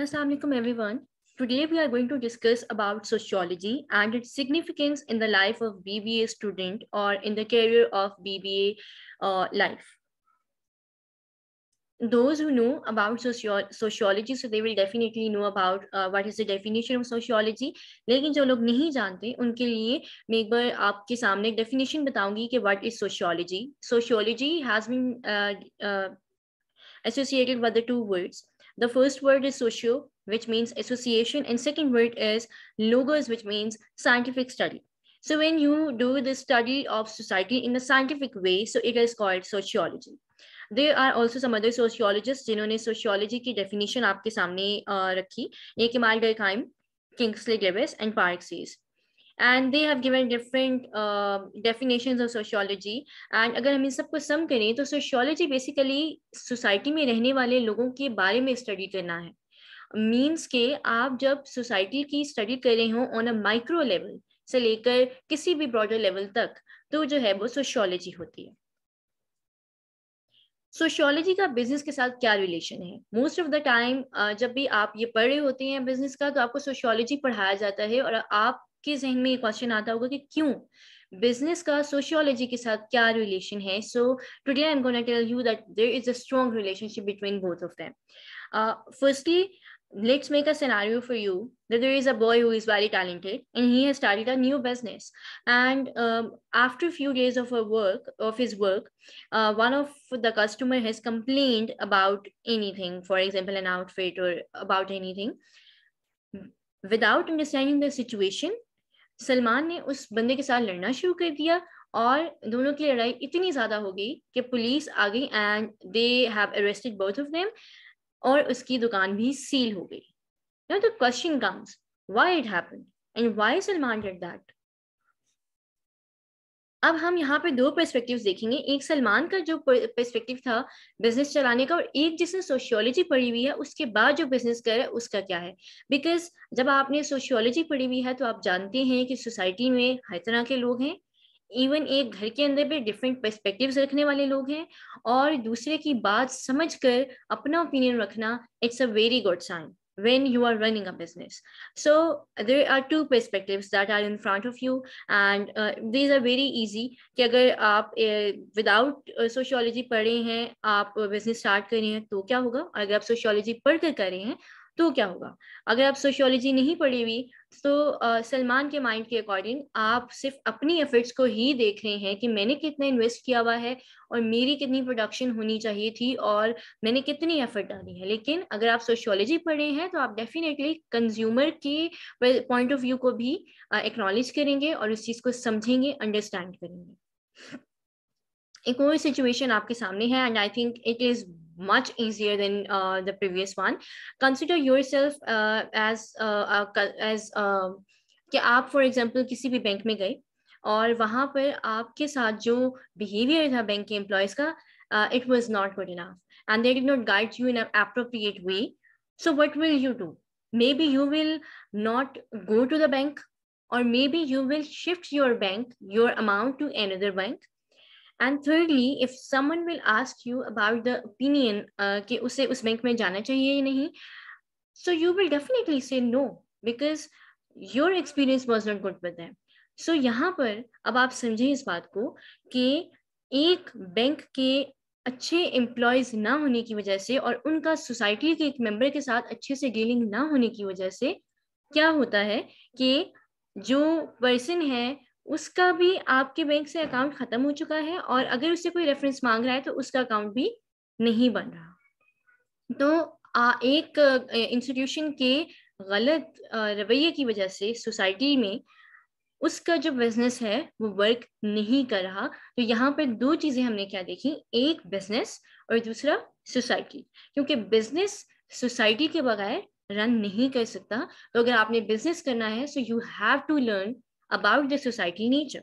Assalamu alaikum everyone. Today we are going to discuss about sociology and its significance in the life of BBA student or in the career of BBA uh, life. Those who know about socio sociology, so they will definitely know about uh, what is the definition of sociology. लेकिन जो लोग नहीं जानते उनके लिए मैं एक बार आपके definition बताऊंगी what is sociology. Sociology has been uh, uh associated with the two words the first word is socio, which means association, and second word is logos, which means scientific study. So when you do the study of society in a scientific way, so it is called sociology. There are also some other sociologists. जिन्होंने sociology की definition आपके सामने रखी एक Emile Durkheim Kingsley and and and they have given different definition of sociology and अगर हम इन सबको सम करें तो सोशोलॉजी बेसिकली सोसाइटी में रहने वाले लोगों के बारे में स्टडी करना है मीन्स के आप जब सोसाइटी की स्टडी कर रहे हो ऑन अ माइक्रो लेवल से लेकर किसी भी ब्रॉडर लेवल तक तो जो है वो सोशोलॉजी होती है सोशोलॉजी का बिजनेस के साथ क्या रिलेशन है मोस्ट ऑफ द टाइम जब भी आप ये पढ़ रहे होते हैं बिजनेस का तो आपको सोशोलॉजी पढ़ाया जाता है और आप सबके जहन में ये क्वेश्चन आता होगा कि क्यों business ka sociology ke sath kya relation hai so today i'm going to tell you that there is a strong relationship between both of them uh, firstly let's make a scenario for you that there is a boy who is very talented and he has started a new business and um, after a few days of her work of his work uh, one of the customer has complained about anything for example an outfit or about anything without understanding the situation Salman ने उस बंदे के साथ लड़ना शुरू कर दिया और दोनों की लड़ाई इतनी ज्यादा हो गई कि पुलिस आ गई and they have arrested both of them और उसकी दुकान भी सील हो गई the question comes why it happened and why Salman did that अब हम यहाँ पे दो पर्सपेक्टिव्स देखेंगे एक सलमान का जो पर्सपेक्टिव था बिजनेस चलाने का और एक जिसने सोशियोलॉजी पढ़ी हुई है उसके बाद जो बिजनेस कर रहा है उसका क्या है बिकॉज जब आपने सोशियोलॉजी पढ़ी हुई है तो आप जानते हैं कि सोसाइटी में हर तरह के लोग हैं इवन एक घर के अंदर भी डिफरेंट पर्सपेक्टिव्स रखने वाले लोग हैं और दूसरे की बात समझ कर अपना ओपिनियन रखना it's a very good sign when you are running a business so there are two perspectives that are in front of you and uh, these are very easy कि अगर आप without uh, sociology पढ़े हैं आप uh, business start कर रहे हैं तो क्या होगा अगर आप सोशियोलॉजी पढ़ कर रहे हैं तो क्या होगा अगर आप सोशियोलॉजी नहीं पढ़ी हुई तो सलमान के माइंड के अकॉर्डिंग आप सिर्फ अपनी एफर्ट्स को ही देख रहे हैं कि मैंने कितना इन्वेस्ट किया हुआ है और मेरी कितनी प्रोडक्शन होनी चाहिए थी और मैंने कितनी एफर्ट डाली है लेकिन अगर आप सोशियोलॉजी पढ़े हैं तो आप डेफिनेटली कंज्यूमर के पॉइंट ऑफ व्यू को भी एक्नॉलेज करेंगे और उस चीज़ को समझेंगे अंडरस्टैंड करेंगे एक और सिचुएशन आपके सामने है and I think it is much easier than uh, the previous one consider yourself uh, as uh, as uh, कि आप फॉर एग्जांपल किसी भी बैंक में गए और वहां पर आपके साथ जो बिहेवियर था बैंक के एम्प्लॉयज का it was not good enough and they did not guide you in appropriate way will what will you do maybe you or maybe you will shift your bank your amount to another bank and thirdly if someone will ask you about the opinion कि उसे उस bank में जाना चाहिए या नहीं so you will definitely say no because your experience was not good with them so यहाँ पर अब आप समझें इस बात को कि एक बैंक के अच्छे एम्प्लॉयज ना होने की वजह से और उनका सोसाइटी के एक मेंबर के साथ अच्छे से डीलिंग ना होने की वजह से क्या होता है कि जो पर्सन है उसका भी आपके बैंक से अकाउंट खत्म हो चुका है और अगर उससे कोई रेफरेंस मांग रहा है तो उसका अकाउंट भी नहीं बन रहा तो आ, एक इंस्टीट्यूशन के गलत रवैये की वजह से सोसाइटी में उसका जो बिजनेस है वो वर्क नहीं कर रहा तो यहाँ पर दो चीजें हमने क्या देखी एक बिजनेस और दूसरा सोसाइटी क्योंकि बिजनेस सोसाइटी के बगैर रन नहीं कर सकता तो अगर आपने बिजनेस करना है so you have to learn about the societal nature.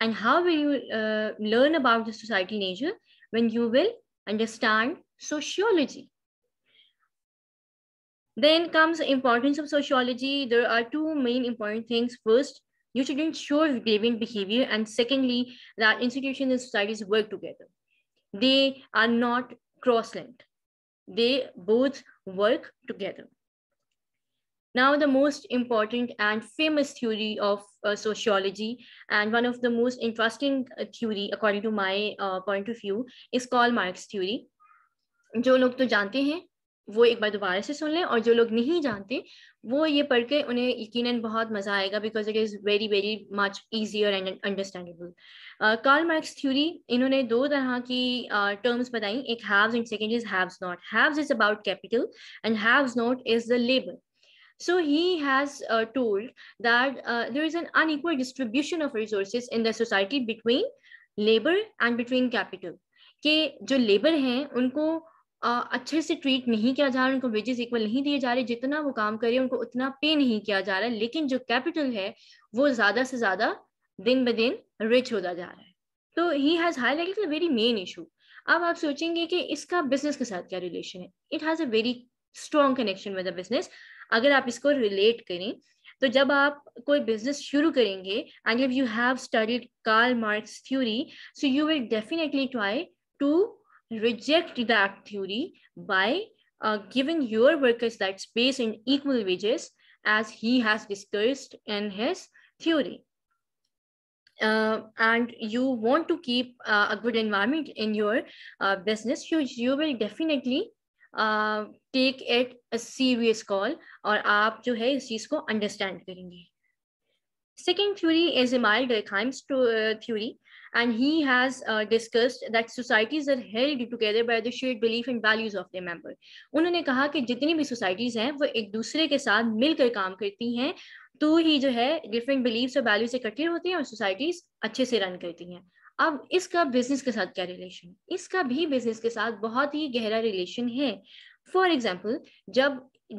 And how will you uh, learn about the societal nature? When you will understand sociology. Then comes the importance of sociology. There are two main important things. First, you shouldn't show deviant behavior. And secondly, that institutions and societies work together. They are not cross-linked. They both work together. Now, the most important and famous theory of uh, sociology and one of the most interesting uh, theory, according to my uh, point of view, is Karl Marx theory. जो लोग तो जानते हैं, वो एक बार दोबारा से सुन लें और जो लोग नहीं जानते, वो ये पढ़के उन्हें यकीनन बहुत मजा आएगा, because it is very very much easier and understandable. Karl Marx theory, इन्होंने दो तरह की terms बताई, एक haves and second is haves not. Haves is about capital and haves not is the labor. So he has uh, told that uh, there is an unequal distribution of resources in the society between labor and between capital. कि जो labour हैं उनको uh, अच्छे से treat नहीं किया जा रहा उनको वेजेस इक्वल नहीं दिए जा रहे जितना वो काम करे उनको उतना पे नहीं किया जा रहा है लेकिन जो कैपिटल है वो ज्यादा से ज्यादा दिन ब दिन रिच होता जा रहा है तो he has highlighted a very main issue अब आप सोचेंगे कि इसका बिजनेस के साथ क्या रिलेशन है it has a very strong connection with the business अगर आप इसको रिलेट करें तो जब आप कोई बिजनेस शुरू करेंगे and if you have studied Karl Marx theory so you will definitely try to reject that theory by uh, giving your workers that space and equal wages as he has discussed in his theory. Uh, and you want to keep uh, a good environment in your uh, business, you, you will definitely take it a serious call और आप जो है इस चीज को understand करेंगे second theory is Emile Durkheim's theory and he has discussed that societies are held together by the shared belief and values of the member उन्होंने कहा कि जितनी भी सोसाइटीज हैं वो एक दूसरे के साथ मिलकर काम करती हैं तो ही जो है डिफरेंट बिलीव्स और वैल्यूज इकट्ठे होती हैं और सोसाइटीज अच्छे से रन करती हैं अब इसका बिजनेस के साथ क्या रिलेशन इसका भी बिजनेस के साथ बहुत ही गहरा रिलेशन है फॉर एग्जाम्पल जब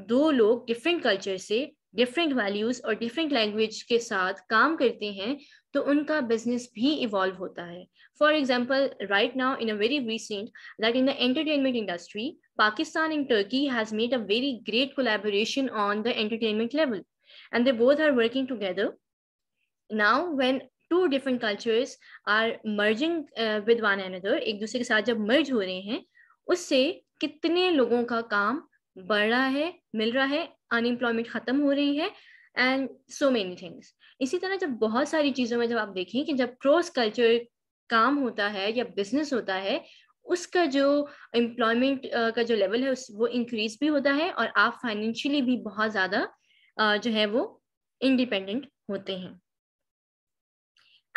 दो लोग डिफरेंट कल्चर से डिफरेंट वैल्यूज और डिफरेंट लैंग्वेज के साथ काम करते हैं तो उनका बिजनेस भी इवॉल्व होता है for example right now in a very recent that in the entertainment industry Pakistan and Turkey has made a very great collaboration on the entertainment level and they both are working together now when two different cultures are merging with one one एक दूसरे के साथ जब मर्ज हो रहे हैं उससे कितने लोगों का काम बढ़ रहा है मिल रहा है अनएम्प्लॉयमेंट खत्म हो रही है एंड सो मेनी थिंग्स इसी तरह जब बहुत सारी चीज़ों में जब आप देखें कि जब क्रॉस कल्चर काम होता है या बिजनेस होता है उसका जो एम्प्लॉयमेंट uh, का जो लेवल है उस वो इंक्रीज भी होता है और आप फाइनेंशियली भी बहुत ज़्यादा uh, जो है वो इंडिपेंडेंट होते हैं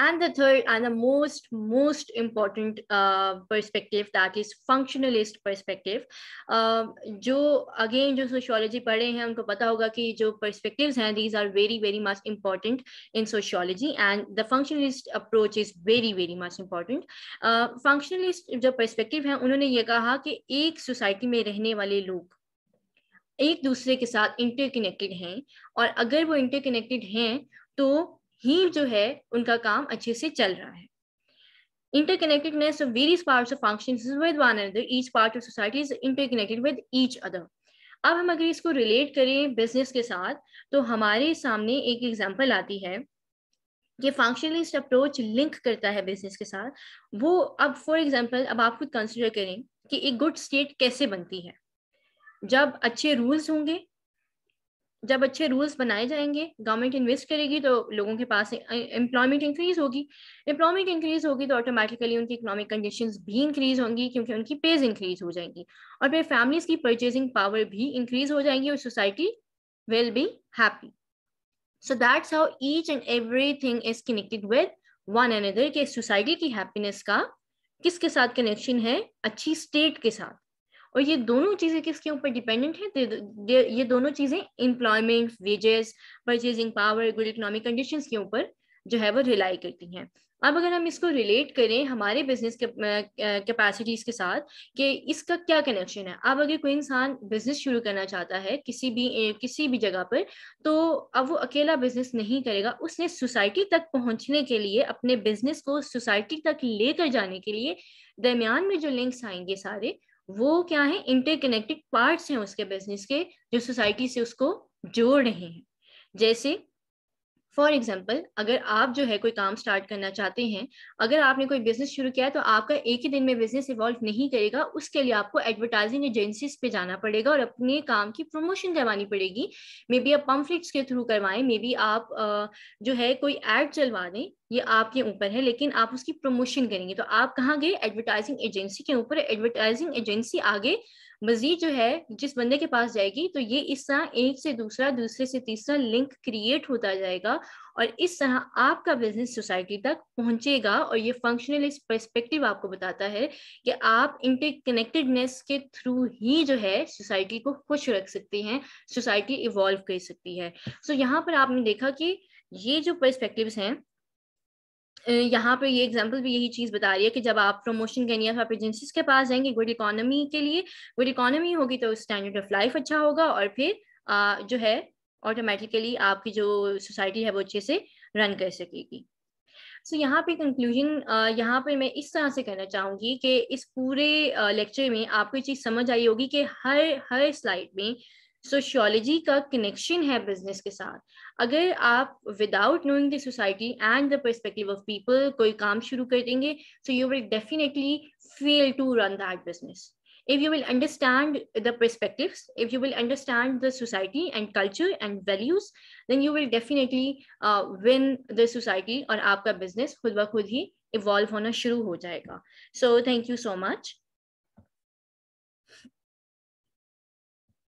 And the third and the most, most important uh, perspective that is functionalist perspective. Uh, जो again जो sociology पढ़े हैं उनको पता होगा कि जो perspectives हैं these are very, very much important in sociology and the functionalist approach is very, very much important. Uh, functionalist जो perspective है उन्होंने ये कहा कि एक society में रहने वाले लोग एक दूसरे के साथ इंटरकनेक्टेड हैं और अगर वो इंटरकनेक्टेड हैं तो ही जो है उनका काम अच्छे से चल रहा है interconnectedness of various part of function with one other each part of society is interconnected with each अब हम अगर इसको रिलेट करें बिजनेस के साथ तो हमारे सामने एक एग्जाम्पल आती है कि फंक्शनलिस्ट अप्रोच लिंक करता है बिजनेस के साथ वो अब फॉर एग्जाम्पल अब आप खुद कंसिडर करें कि एक गुड स्टेट कैसे बनती है जब अच्छे रूल्स होंगे जब अच्छे रूल्स बनाए जाएंगे गवर्नमेंट इन्वेस्ट करेगी तो लोगों के पास एम्प्लॉयमेंट इंक्रीज होगी एम्प्लॉयमेंट इंक्रीज होगी तो ऑटोमेटिकली उनकी इकोनॉमिक कंडीशन भी इंक्रीज होंगी क्योंकि उनकी पेज इंक्रीज हो जाएंगी और फिर फैमिलीज की परचेजिंग पावर भी इंक्रीज हो जाएंगी और society will be happy so that's how each and every thing is connected with one and other के सोसाइटी की हैप्पीनेस का किसके साथ कनेक्शन है अच्छी स्टेट के साथ और ये दोनों चीज़ें किसके ऊपर डिपेंडेंट है ये दोनों चीज़ें employment wages purchasing power good economic condition के ऊपर जो है वो रिलाई करती हैं अब अगर हम इसको रिलेट करें हमारे बिजनेस कैपेसिटीज़ के साथ कि इसका क्या कनेक्शन है अब अगर कोई इंसान बिजनेस शुरू करना चाहता है किसी भी किसी भी जगह पर तो अब वो अकेला बिजनेस नहीं करेगा उसने सोसाइटी तक पहुंचने के लिए अपने बिजनेस को सोसाइटी तक लेकर जाने के लिए दरमियान में जो लिंक्स आएंगे सारे वो क्या है इंटरकनेक्टेड पार्ट्स हैं उसके बिजनेस के जो सोसाइटी से उसको जोड़ रहे हैं जैसे फॉर एग्जाम्पल अगर आप जो है कोई काम स्टार्ट करना चाहते हैं अगर आपने कोई बिजनेस शुरू किया है तो आपका एक ही दिन में बिजनेस इवॉल्व नहीं करेगा उसके लिए आपको एडवर्टाइजिंग एजेंसीज पे जाना पड़ेगा और अपने काम की प्रमोशन करवानी पड़ेगी मे बी आप पम्फलेट्स के थ्रू करवाएं मे बी आप जो है कोई एड चलवा दें ये आपके ऊपर है लेकिन आप उसकी प्रमोशन करेंगे तो आप कहाँ गए एडवर्टाइजिंग एजेंसी के ऊपर एडवर्टाइजिंग एजेंसी आगे मजीद जो है जिस बंदे के पास जाएगी तो ये इस तरह एक से दूसरा दूसरे से तीसरा लिंक क्रिएट होता जाएगा और इस तरह आपका बिजनेस सोसाइटी तक पहुंचेगा और ये फंक्शनल इस परस्पेक्टिव आपको बताता है कि आप इंटरकनेक्टेडनेस के थ्रू ही जो है सोसाइटी को खुश रख सकते हैं सोसाइटी इवॉल्व कर सकती है सो so, यहाँ पर आपने देखा कि ये जो परस्पेक्टिव हैं यहाँ पे ये एग्जांपल भी यही चीज़ बता रही है कि जब आप प्रमोशन के लिए आप एजेंसीज के पास जाएंगे गुड इकोनॉमी के लिए गुड इकोनॉमी होगी तो स्टैंडर्ड ऑफ लाइफ अच्छा होगा और फिर आ, जो है ऑटोमेटिकली आपकी जो सोसाइटी है वो अच्छे से रन कर सकेगी सो so, यहाँ पे कंक्लूजन यहाँ पे मैं इस तरह से कहना चाहूंगी कि इस पूरे लेक्चर में आपको ये चीज़ समझ आई होगी कि हर हर स्लाइड में सोशियोलॉजी का कनेक्शन है बिजनेस के साथ अगर आप without knowing the society and the perspective of people कोई काम शुरू कर देंगे so you will definitely fail to run that business if you will understand the perspectives if you will understand the society and culture and values then you will definitely uh, win the society or aapka business khud ba khud hi evolve hona shuru ho jayega so thank you so much